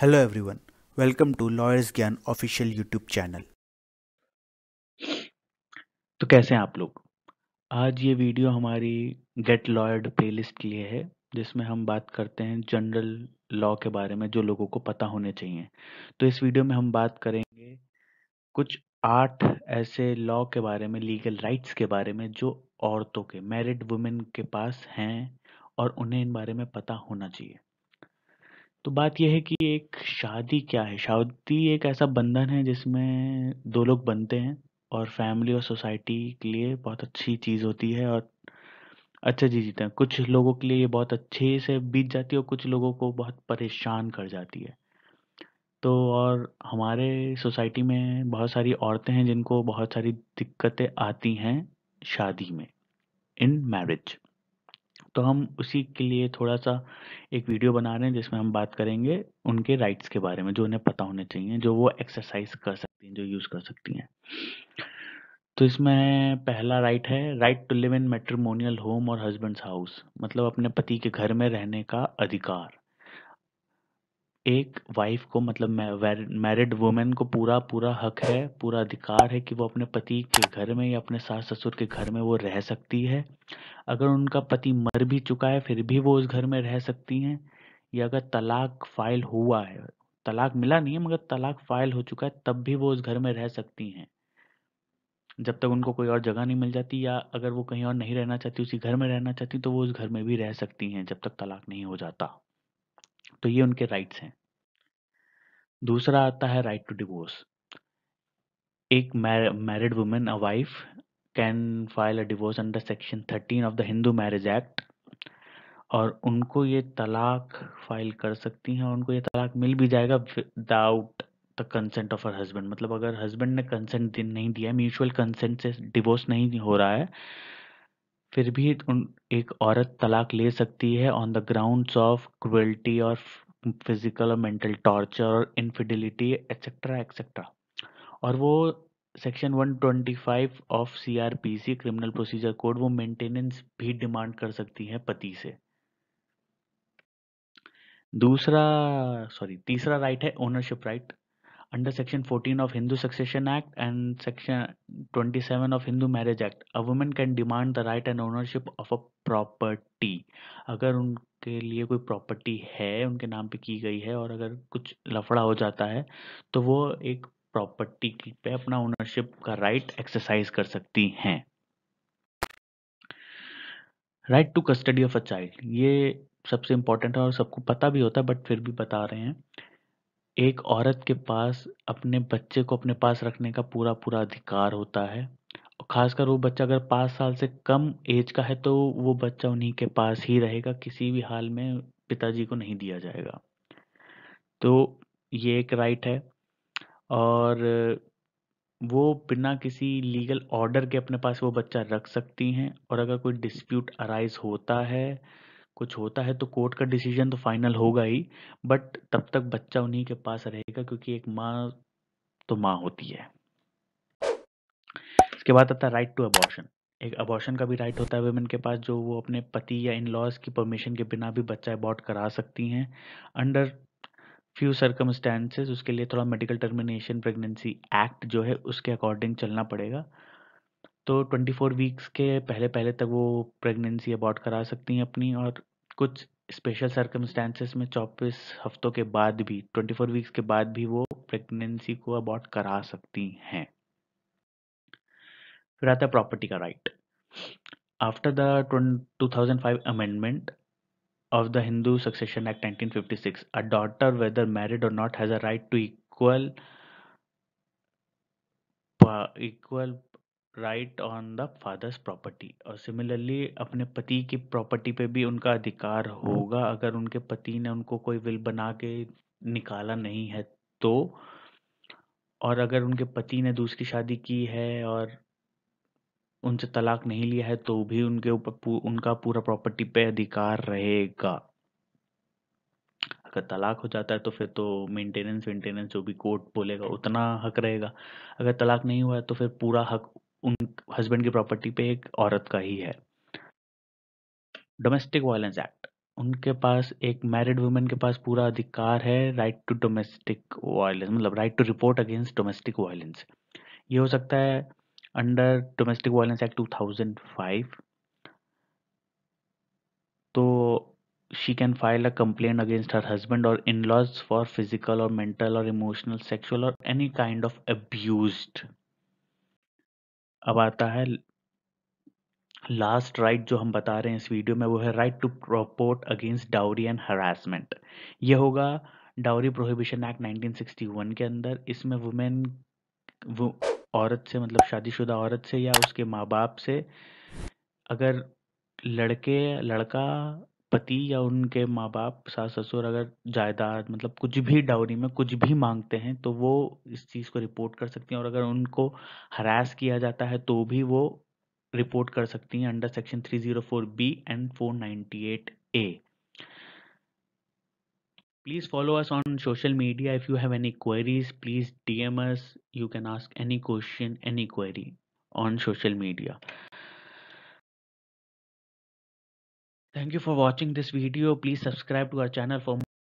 Hello everyone welcome to lawyers Gyan official YouTube channel तो कैसे हैं आप लोग आज ये वीडियो हमारी गेट लॉयर्ड प्लेलिस्ट के लिए है जिसमें हम बात करते हैं जनरल लॉ के बारे में जो लोगों को पता होने चाहिए तो इस वीडियो में हम बात करेंगे कुछ आठ ऐसे लॉ के बारे में लीगल राइट्स के बारे में जो औरतों के मैरिड वुमेन के पास हैं और उन्हें इन बारे में पता होना चाहिए तो बात यह है कि एक शादी क्या है? शादी एक ऐसा बंधन है जिसमें दो लोग बनते हैं और फैमिली और सोसाइटी के लिए बहुत अच्छी चीज़ होती है और अच्छा जी जीते हैं। कुछ लोगों के लिए ये बहुत अच्छे से बीत जाती है और कुछ लोगों को बहुत परेशान कर जाती है। तो और हमारे सोसाइटी में बहुत सारी औरतें हैं जिनको बहुत सारी दिक्कतें आती हैं शादी में, इन मैरिज। तो हम उसी के लिए थोड़ा-सा एक वीडियो बना रहे हैं जिसमें हम बात करेंगे उनके राइट्स के बारे में जो उन्हें पता होने चाहिए, जो वो एक्सरसाइज़ कर सकती हैं, जो यूज़ कर सकती हैं। तो इसमें पहला राइट है right to live in matrimonial home और हस्बैंड्स हाउस मतलब अपने पति के घर में रहने का अधिकार। एक वाइफ़ को मतलब मैरिड वुमेन को पूरा पूरा हक है, पूरा अधिकार है कि वो अपने पति के घर में या अपने सास-ससुर के घर में वो रह सकती है। अगर उनका पति मर भी चुका है, फिर भी वो उस घर में रह सकती हैं या अगर तलाक फ़ाइल हुआ है, तलाक मिला नहीं है मगर तलाक फ़ाइल हो चुका है, तब भी वो उस घर में रह सकती हैं। जब तक उनको कोई और जगह नहीं मिल जाती या अगर वो कहीं और नहीं रहना चाहती, उसी घर में रहना चाहती, तो वो उस घर में भी रह सकती हैं, जब तक तलाक नहीं हो जाता। तो ये उनके राइट्स हैं दूसरा आता है राइट टू डिवोर्स एक married women a wife can file a divorce under section thirteen of the Hindu marriage act और उनको ये तलाक फाइल कर सकती हैं और उनको ये तलाक मिल भी जाएगा without the consent of her husband मतलब अगर हस्बैंड ने कंसेंट नहीं दिया म्यूचुअल कंसेंट से डिवोर्स नहीं हो रहा है फिर भी उन एक औरत तलाक ले सकती है on the grounds of cruelty और फिजिकल और मेंटल टॉर्चर और इनफिडिलिटी एक्सेट्रा एक्सेट्रा और वो section 125 of CrPC criminal procedure code वो मेंटेनेंस भी डिमांड कर सकती है पति से दूसरा सॉरी तीसरा राइट है ownership right under fourteen of Hindu succession act and section twenty 27 of hindu marriage act a woman can demand the right and ownership of a property अगर उनके लिए कोई प्रॉपर्टी है उनके नाम पे की गई है और अगर कुछ लफड़ा हो जाता है तो वो एक प्रॉपर्टी पे अपना ओनरशिप का राइट एक्सरसाइज कर सकती हैं right to custody of a child ये सबसे इंपॉर्टेंट है और सबको पता भी होता है बट फिर भी बता रहे हैं एक औरत के पास अपने बच्चे को अपने पास रखने का पूरा-पूरा अधिकार होता है। ख़ासकर वो बच्चा अगर पाँच साल से कम एज का है, तो वो बच्चा उन्हीं के पास ही रहेगा, किसी भी हाल में पिताजी को नहीं दिया जाएगा। तो ये एक राइट है और वो बिना किसी लीगल ऑर्डर के अपने पास वो बच्चा रख सकती हैं और अगर कोई डिस्प्यूट अराइज़ होता है कुछ होता है तो कोर्ट का डिसीजन तो फाइनल होगा ही, बट तब तक बच्चा उन्हीं के पास रहेगा क्योंकि एक माँ तो माँ होती है। इसके बाद आता है राइट टू अबॉर्शन। एक अबॉर्शन का भी राइट होता है वेमेन के पास जो वो अपने पति या इन-लॉज़ की परमिशन के बिना भी बच्चा अबॉर्ट करा सकती हैं। अंडर फ्यू सर्कमस्टेंसेज़ उसके लिए थोड़ा मेडिकल टर्मिनेशन प्रेगनेंसी एक्ट जो है उसके अकॉर्डिंग चलना पड़ेगा। तो 24 वीक्स के पहले पहले तक वो प्रेगनेंसी अबॉर्ट करा सकती हैं अपनी और कुछ स्पेशल सर्कमस्टेंसेस में 24 हफ्तों के बाद भी 24 वीक्स के बाद भी वो प्रेगनेंसी को अबॉर्ट करा सकती हैं फिर आता है प्रॉपर्टी का right after the 2005 amendment of the Hindu Succession Act 1956, a daughter, whether married or not, has a right to equal uh, equal right on the father's property और सिमिलरली अपने पति की प्रॉपर्टी पे भी उनका अधिकार होगा अगर उनके पति ने उनको कोई विल बना के निकाला नहीं है तो और अगर उनके पति ने दूसरी शादी की है और उनसे तलाक नहीं लिया है तो भी उनके ऊपर पूर, उनका पूरा प्रॉपर्टी पे अधिकार रहेगा अगर तलाक हो जाता है तो फिर तो मेंटेनेंस वेंटेनेंस जो भी कोर्ट बोलेगा उतना हक रहेगा अगर तलाक नहीं हुआ है तो फिर पूरा हक उन हस्बैंड की प्रॉपर्टी पे एक औरत का ही है डोमेस्टिक वायलेंस एक्ट उनके पास एक मैरिड वुमेन के पास पूरा अधिकार है राइट टू डोमेस्टिक वायलेंस मतलब right to report against domestic violence ये हो सकता है अंडर डोमेस्टिक वायलेंस एक्ट 2005 तो she can file a complaint against her husband और इन लॉज फॉर फिजिकल और मेंटल और इमोशनल सेक्सुअल और एनी काइंड ऑफ अब्यूज्ड अब आता है लास्ट राइट right जो हम बता रहे हैं इस वीडियो में वो है right to report against dowry and harassment ये होगा डाउरी प्रोहिबिशन एक्ट 1961 के अंदर इसमें वुमेन वो औरत से मतलब शादीशुदा औरत से या उसके माँ बाप से अगर लड़के लड़का पति या उनके माँ बाप सास ससुर अगर जायदाद मतलब कुछ भी डाउरी में कुछ भी मांगते हैं तो वो इस चीज़ को रिपोर्ट कर सकती हैं और अगर उनको हरास किया जाता है तो भी वो रिपोर्ट कर सकती हैं under section three zero four B and four eight A please follow us on social media if you have any queries please D M S you can ask any question any query on social media Thank you for watching this video. Please subscribe to our channel for more.